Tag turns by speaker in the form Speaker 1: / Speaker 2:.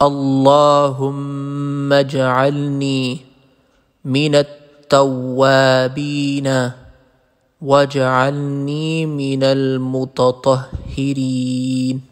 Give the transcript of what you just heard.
Speaker 1: اللهم اجعلني من التوابين واجعلني من المتطهرين